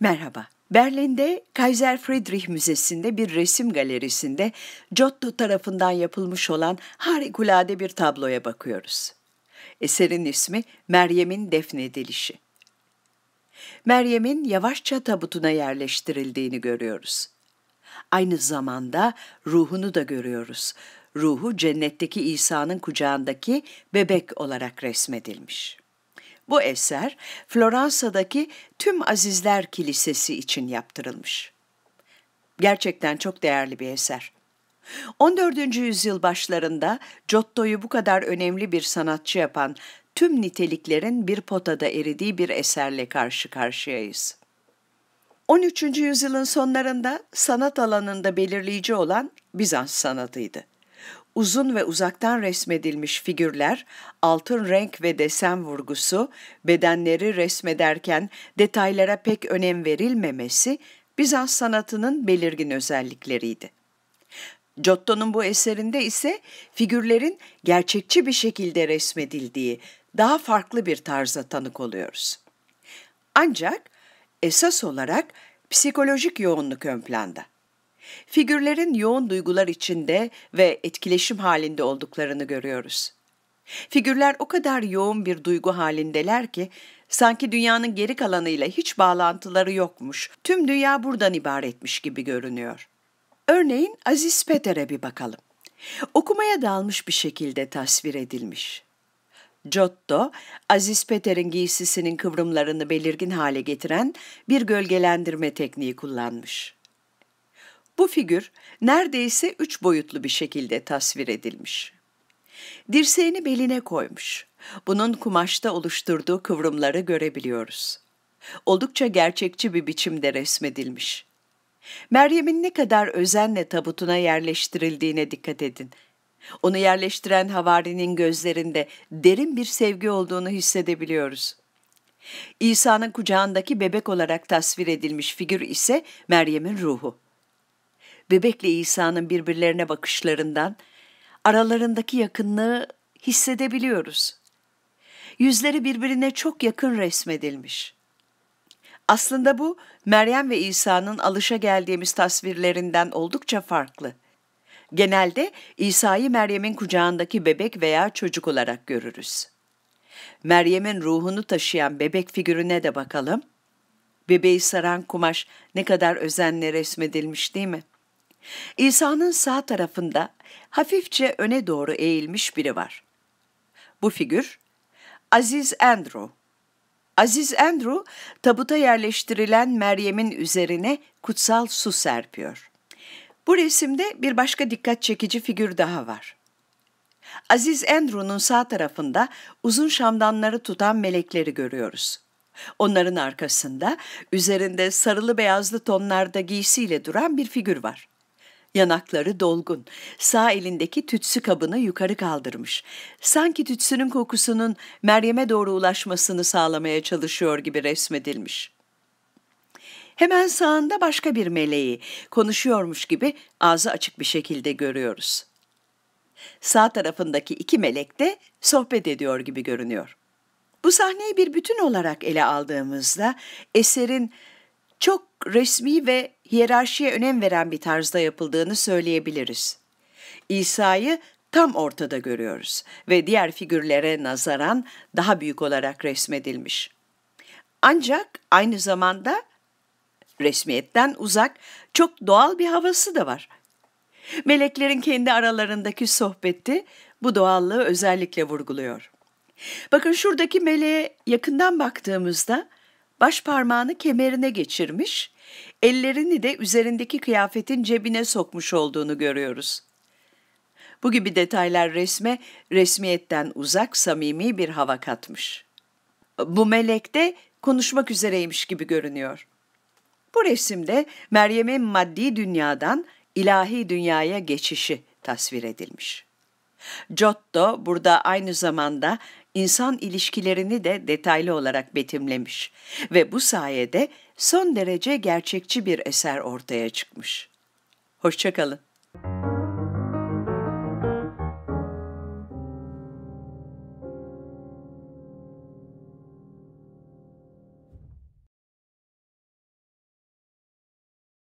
Merhaba. Berlin'de Kaiser Friedrich Müzesi'nde bir resim galerisinde Giotto tarafından yapılmış olan harikulade bir tabloya bakıyoruz. Eserin ismi Meryem'in defnedilişi. Meryem'in yavaşça tabutuna yerleştirildiğini görüyoruz. Aynı zamanda ruhunu da görüyoruz. Ruhu cennetteki İsa'nın kucağındaki bebek olarak resmedilmiş.'' Bu eser Floransa'daki tüm Azizler Kilisesi için yaptırılmış. Gerçekten çok değerli bir eser. 14. yüzyıl başlarında Giotto'yu bu kadar önemli bir sanatçı yapan tüm niteliklerin bir potada eridiği bir eserle karşı karşıyayız. 13. yüzyılın sonlarında sanat alanında belirleyici olan Bizans sanatıydı uzun ve uzaktan resmedilmiş figürler, altın renk ve desen vurgusu, bedenleri resmederken detaylara pek önem verilmemesi Bizans sanatının belirgin özellikleriydi. Giotto'nun bu eserinde ise figürlerin gerçekçi bir şekilde resmedildiği daha farklı bir tarza tanık oluyoruz. Ancak esas olarak psikolojik yoğunluk ön planda. Figürlerin yoğun duygular içinde ve etkileşim halinde olduklarını görüyoruz. Figürler o kadar yoğun bir duygu halindeler ki sanki dünyanın geri kalanıyla hiç bağlantıları yokmuş, tüm dünya buradan ibaretmiş gibi görünüyor. Örneğin Aziz Peter'e bir bakalım. Okumaya dalmış bir şekilde tasvir edilmiş. Giotto, Aziz Peter'in giysisinin kıvrımlarını belirgin hale getiren bir gölgelendirme tekniği kullanmış. Bu figür neredeyse üç boyutlu bir şekilde tasvir edilmiş. Dirseğini beline koymuş. Bunun kumaşta oluşturduğu kıvrımları görebiliyoruz. Oldukça gerçekçi bir biçimde resmedilmiş. Meryem'in ne kadar özenle tabutuna yerleştirildiğine dikkat edin. Onu yerleştiren havarinin gözlerinde derin bir sevgi olduğunu hissedebiliyoruz. İsa'nın kucağındaki bebek olarak tasvir edilmiş figür ise Meryem'in ruhu bebekle İsa'nın birbirlerine bakışlarından aralarındaki yakınlığı hissedebiliyoruz. Yüzleri birbirine çok yakın resmedilmiş. Aslında bu Meryem ve İsa'nın alışa geldiğimiz tasvirlerinden oldukça farklı. Genelde İsa'yı Meryem'in kucağındaki bebek veya çocuk olarak görürüz. Meryem'in ruhunu taşıyan bebek figürüne de bakalım. Bebeği saran kumaş ne kadar özenle resmedilmiş değil mi? İsa'nın sağ tarafında hafifçe öne doğru eğilmiş biri var. Bu figür Aziz Andrew. Aziz Andrew tabuta yerleştirilen Meryem'in üzerine kutsal su serpiyor. Bu resimde bir başka dikkat çekici figür daha var. Aziz Andrew'nun sağ tarafında uzun şamdanları tutan melekleri görüyoruz. Onların arkasında üzerinde sarılı beyazlı tonlarda giysiyle duran bir figür var. Yanakları dolgun. Sağ elindeki tütsü kabını yukarı kaldırmış. Sanki tütsünün kokusunun Meryem'e doğru ulaşmasını sağlamaya çalışıyor gibi resmedilmiş. Hemen sağında başka bir meleği konuşuyormuş gibi ağzı açık bir şekilde görüyoruz. Sağ tarafındaki iki melek de sohbet ediyor gibi görünüyor. Bu sahneyi bir bütün olarak ele aldığımızda eserin çok resmi ve hiyerarşiye önem veren bir tarzda yapıldığını söyleyebiliriz. İsa'yı tam ortada görüyoruz ve diğer figürlere nazaran daha büyük olarak resmedilmiş. Ancak aynı zamanda resmiyetten uzak çok doğal bir havası da var. Meleklerin kendi aralarındaki sohbeti bu doğallığı özellikle vurguluyor. Bakın şuradaki meleğe yakından baktığımızda baş parmağını kemerine geçirmiş, ellerini de üzerindeki kıyafetin cebine sokmuş olduğunu görüyoruz. Bu gibi detaylar resme, resmiyetten uzak samimi bir hava katmış. Bu melek de konuşmak üzereymiş gibi görünüyor. Bu resimde Meryem'in maddi dünyadan ilahi dünyaya geçişi tasvir edilmiş. Giotto burada aynı zamanda insan ilişkilerini de detaylı olarak betimlemiş ve bu sayede son derece gerçekçi bir eser ortaya çıkmış. Hoşçakalın.